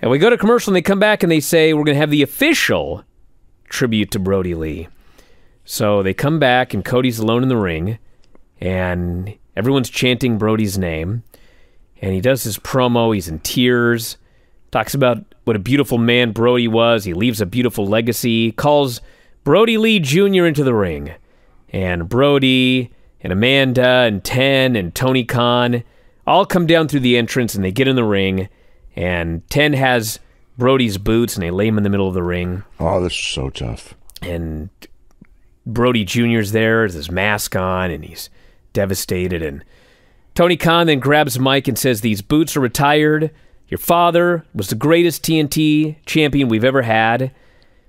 And we go to commercial and they come back and they say, we're going to have the official tribute to Brody Lee. So they come back and Cody's alone in the ring and everyone's chanting Brody's name. And he does his promo. He's in tears, talks about what a beautiful man Brody was. He leaves a beautiful legacy, calls Brody Lee Jr. into the ring. And Brody and Amanda and Ten and Tony Khan all come down through the entrance and they get in the ring and 10 has Brody's boots and they lay him in the middle of the ring. Oh, this is so tough. And Brody Jr.'s there with his mask on and he's devastated. And Tony Khan then grabs Mike and says, These boots are retired. Your father was the greatest TNT champion we've ever had.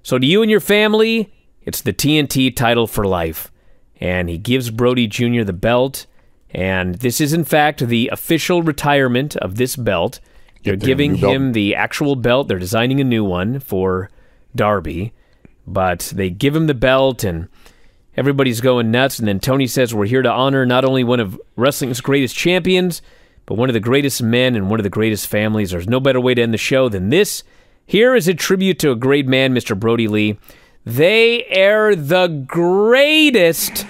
So to you and your family, it's the TNT title for life. And he gives Brody Jr. the belt. And this is, in fact, the official retirement of this belt. They're giving him the actual belt. They're designing a new one for Darby, but they give him the belt and everybody's going nuts. And then Tony says, We're here to honor not only one of wrestling's greatest champions, but one of the greatest men and one of the greatest families. There's no better way to end the show than this. Here is a tribute to a great man, Mr. Brody Lee. They air the greatest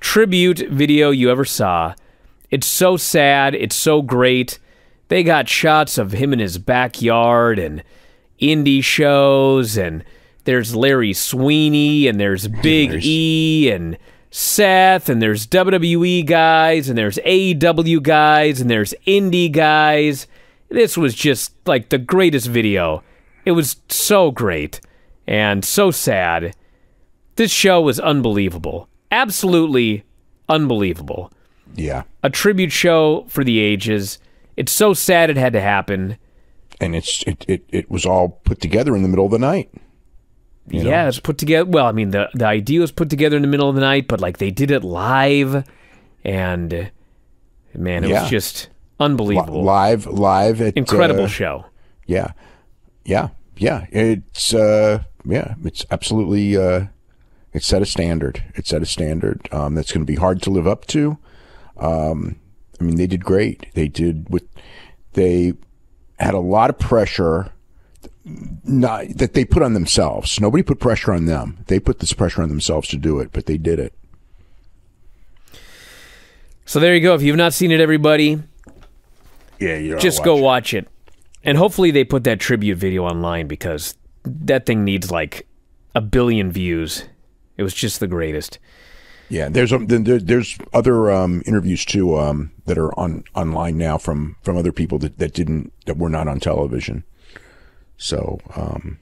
tribute video you ever saw. It's so sad. It's so great. They got shots of him in his backyard and indie shows, and there's Larry Sweeney, and there's Big there's... E, and Seth, and there's WWE guys, and there's AEW guys, and there's indie guys. This was just like the greatest video. It was so great and so sad. This show was unbelievable. Absolutely unbelievable. Yeah. A tribute show for the ages. It's so sad it had to happen. And it's it, it, it was all put together in the middle of the night. You yeah, know? it's put together. Well, I mean, the the idea was put together in the middle of the night, but like they did it live, and man, it yeah. was just unbelievable. L live, live, at, incredible uh, show. Yeah, yeah, yeah. It's uh, yeah, it's absolutely uh, it set a standard. It set a standard um, that's going to be hard to live up to. Um, I mean, they did great. They did with they had a lot of pressure not, that they put on themselves. Nobody put pressure on them. They put this pressure on themselves to do it, but they did it. So there you go. If you've not seen it, everybody, yeah, you just watch go it. watch it, and hopefully they put that tribute video online because that thing needs like a billion views. It was just the greatest. Yeah, there's um, there, there's other um, interviews too um, that are on online now from from other people that, that didn't that were not on television. So, um,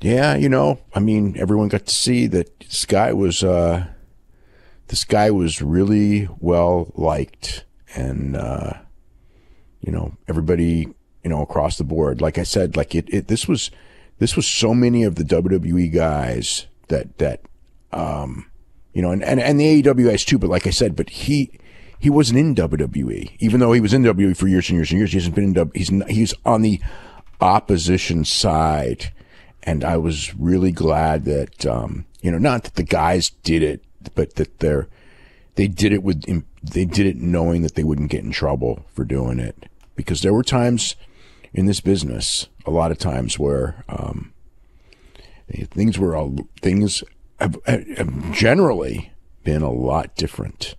yeah, you know, I mean, everyone got to see that this guy was uh, this guy was really well liked, and uh, you know, everybody you know across the board. Like I said, like it, it this was this was so many of the WWE guys that that um you know, and, and, and the AEW has too, but like I said, but he, he wasn't in WWE, even though he was in WWE for years and years and years. He hasn't been in WWE. He's he's on the opposition side, and I was really glad that um, you know not that the guys did it, but that they're they did it with they did it knowing that they wouldn't get in trouble for doing it because there were times in this business, a lot of times where um, things were all things have, have generally been a lot different.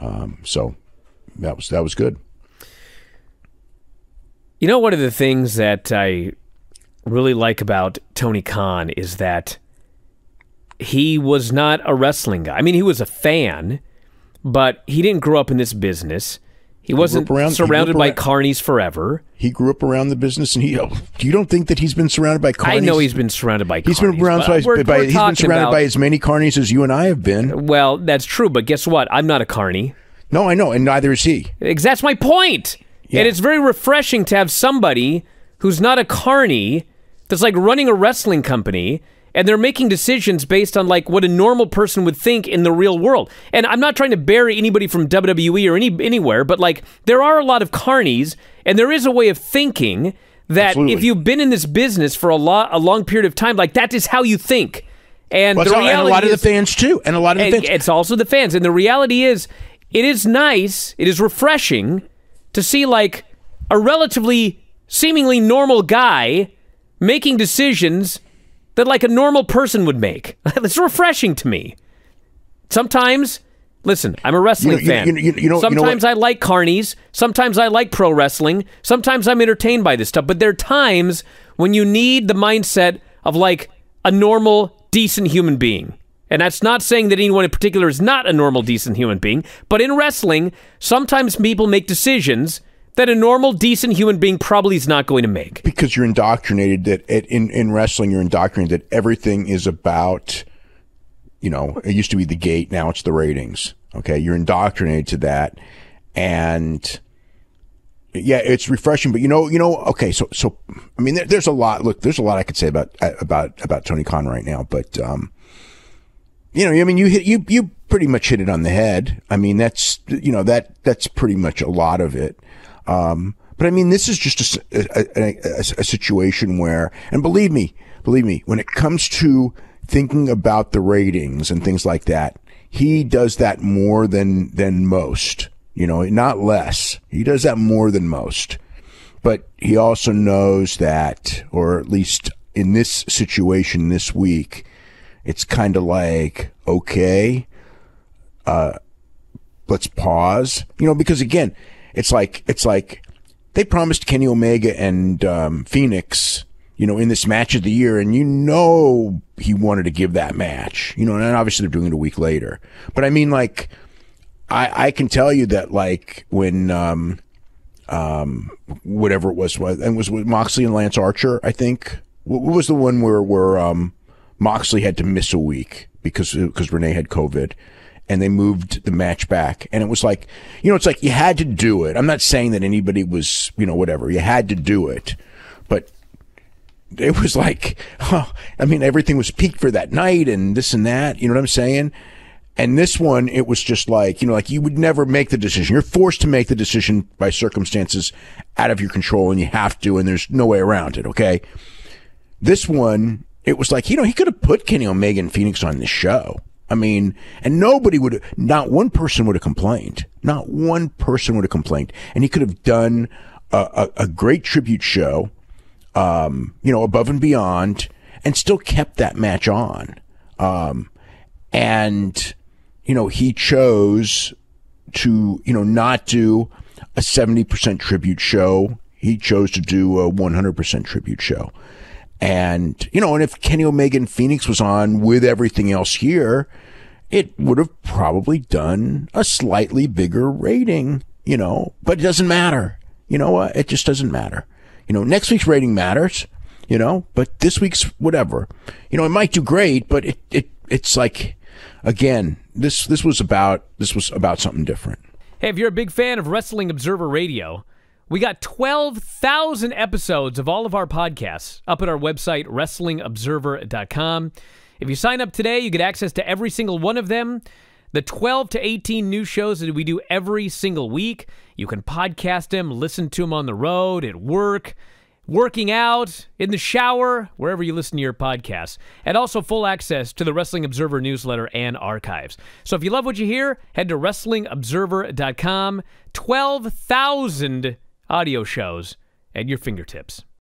Um, so that was that was good. You know, one of the things that I really like about Tony Khan is that he was not a wrestling guy. I mean, he was a fan, but he didn't grow up in this business. He wasn't around, surrounded he by around, carnies forever. He grew up around the business, and he. Oh, you don't think that he's been surrounded by carnies? I know he's been surrounded by. Carnies, he's been around by, we're, by we're he's been surrounded about, by as many carnies as you and I have been. Well, that's true, but guess what? I'm not a carny. No, I know, and neither is he. That's my point. Yeah. And it's very refreshing to have somebody who's not a carny that's like running a wrestling company and they're making decisions based on like what a normal person would think in the real world. And I'm not trying to bury anybody from WWE or any anywhere, but like there are a lot of carnies, and there is a way of thinking that Absolutely. if you've been in this business for a lot a long period of time, like that is how you think. And well, the reality all, and a lot is, of the fans too, and a lot of the fans. It's also the fans, and the reality is, it is nice, it is refreshing to see like a relatively seemingly normal guy making decisions that like a normal person would make. it's refreshing to me. Sometimes, listen, I'm a wrestling you know, fan. You, you, know, sometimes I like carnies. Sometimes I like pro wrestling. Sometimes I'm entertained by this stuff. But there are times when you need the mindset of like a normal, decent human being. And that's not saying that anyone in particular is not a normal, decent human being. But in wrestling, sometimes people make decisions that a normal, decent human being probably is not going to make. Because you're indoctrinated that it, in, in wrestling, you're indoctrinated that everything is about, you know, it used to be the gate, now it's the ratings. Okay. You're indoctrinated to that. And yeah, it's refreshing, but you know, you know, okay. So, so, I mean, there, there's a lot, look, there's a lot I could say about, about, about Tony Khan right now, but, um, you know, I mean, you hit, you, you pretty much hit it on the head. I mean, that's, you know, that, that's pretty much a lot of it. Um, but I mean, this is just a, a, a, a, situation where, and believe me, believe me, when it comes to thinking about the ratings and things like that, he does that more than, than most, you know, not less. He does that more than most, but he also knows that, or at least in this situation this week, it's kind of like, okay, uh, let's pause, you know, because again, it's like it's like they promised Kenny Omega and um, Phoenix, you know, in this match of the year, and you know he wanted to give that match, you know, and obviously they're doing it a week later. But I mean, like, I I can tell you that like when um um whatever it was was and was Moxley and Lance Archer, I think. What was the one where where um Moxley had to miss a week because because Renee had COVID, and they moved the match back. And it was like, you know, it's like you had to do it. I'm not saying that anybody was, you know, whatever. You had to do it, but it was like, huh, I mean, everything was peaked for that night and this and that. You know what I'm saying? And this one, it was just like, you know, like you would never make the decision. You're forced to make the decision by circumstances out of your control and you have to, and there's no way around it. Okay. This one, it was like, you know, he could have put Kenny Omega and Phoenix on the show. I mean, and nobody would, not one person would have complained. Not one person would have complained. And he could have done a, a, a great tribute show, um, you know, above and beyond, and still kept that match on. Um, and, you know, he chose to, you know, not do a 70% tribute show. He chose to do a 100% tribute show. And, you know, and if Kenny Omega and Phoenix was on with everything else here, it would have probably done a slightly bigger rating, you know, but it doesn't matter. You know what? It just doesn't matter. You know, next week's rating matters, you know, but this week's whatever. You know, it might do great, but it, it, it's like, again, this, this was about, this was about something different. Hey, if you're a big fan of Wrestling Observer Radio, we got 12,000 episodes of all of our podcasts up at our website, WrestlingObserver.com. If you sign up today, you get access to every single one of them. The 12 to 18 new shows that we do every single week. You can podcast them, listen to them on the road, at work, working out, in the shower, wherever you listen to your podcasts, and also full access to the Wrestling Observer newsletter and archives. So if you love what you hear, head to WrestlingObserver.com. 12,000 audio shows at your fingertips.